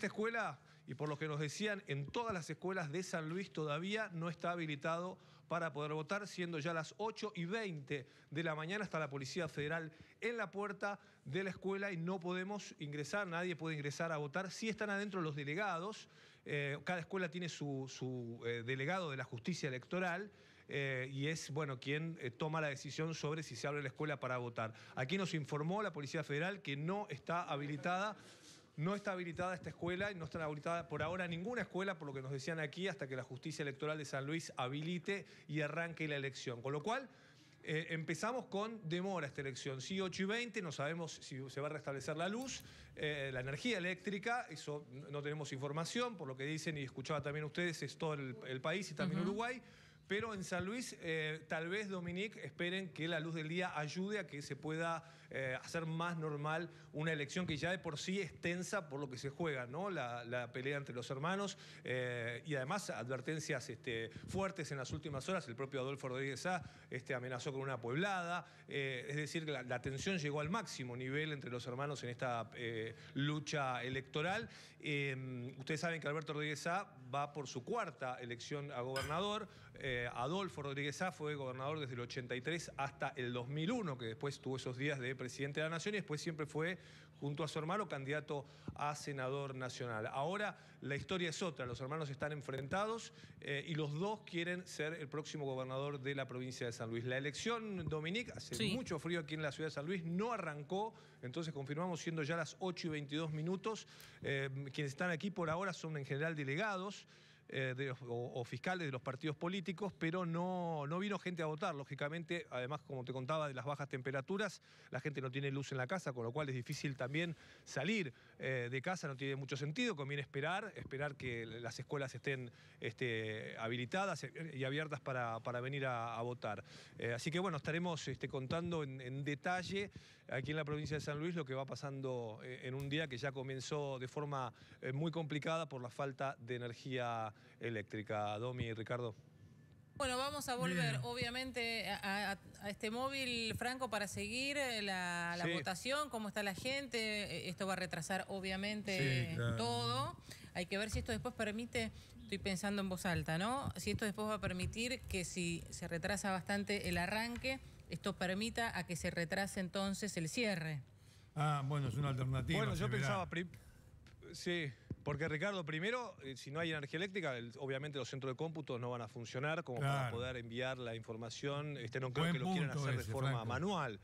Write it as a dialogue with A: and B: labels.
A: esta escuela y por lo que nos decían, en todas las escuelas de San Luis todavía no está habilitado para poder votar, siendo ya las 8 y 20 de la mañana está la Policía Federal en la puerta de la escuela y no podemos ingresar, nadie puede ingresar a votar. Sí están adentro los delegados, eh, cada escuela tiene su, eh, delegado de la justicia electoral. Eh, y es bueno quien toma la decisión sobre si se abre la escuela para votar. Aquí nos informó la Policía Federal que no está habilitada no está habilitada esta escuela y no está habilitada por ahora ninguna escuela, por lo que nos decían aquí, hasta que la justicia electoral de San Luis habilite y arranque la elección. Con lo cual, eh, empezamos con demora esta elección. Sí, 8 y 20, no sabemos si se va a restablecer la luz, eh, la energía eléctrica, eso no tenemos información, por lo que dicen y escuchaba también ustedes, es todo el, país y también Uruguay. Pero en San Luis, eh, tal vez, Dominique, esperen que la luz del día ayude a que se pueda eh, hacer más normal una elección que ya de por sí es tensa por lo que se juega, ¿no? La, pelea entre los hermanos eh, y además advertencias este, fuertes en las últimas horas. El propio Adolfo Rodríguez A este, amenazó con una pueblada. es decir, la, la, tensión llegó al máximo nivel entre los hermanos en esta lucha electoral. ustedes saben que Alberto Rodríguez A va por su cuarta elección a gobernador. Eh, Adolfo Rodríguez Sá fue gobernador desde el 83 hasta el 2001, que después tuvo esos días de presidente de la Nación y después siempre fue, junto a su hermano, candidato a senador nacional. Ahora la historia es otra, los hermanos están enfrentados eh, y los dos quieren ser el próximo gobernador de la provincia de San Luis. La elección, Dominique, hace mucho frío aquí en la ciudad de San Luis, no arrancó, entonces confirmamos siendo ya las 8 y 22 minutos. Eh, quienes están aquí por ahora son en general delegados. Eh, de o, fiscales de los partidos políticos, pero no, no vino gente a votar. Lógicamente, además, como te contaba, de las bajas temperaturas, la gente no tiene luz en la casa, con lo cual es difícil también salir eh, de casa, no tiene mucho sentido, conviene esperar, esperar que las escuelas estén este, habilitadas y abiertas para, venir a, votar. Eh, así que bueno, estaremos este, contando en, detalle aquí en la provincia de San Luis lo que va pasando en un día que ya comenzó de forma muy complicada por la falta de energía eléctrica. Domi Ricardo.
B: Bueno, vamos a volver obviamente a, este móvil, Franco, para seguir eh, la, votación, cómo está la gente. Eh, esto va a retrasar obviamente todo. Hay que ver si esto después permite, estoy pensando en voz alta, ¿no? Si esto después va a permitir que si se retrasa bastante el arranque, esto permita a que se retrase entonces el cierre.
A: Ah, bueno, es una alternativa. Bueno, yo pensaba... Sí. Porque Ricardo, primero, eh, si no hay energía eléctrica, obviamente los centros de cómputo no van a funcionar como para poder enviar la información. Este, no creo que lo quieran hacer de forma manual.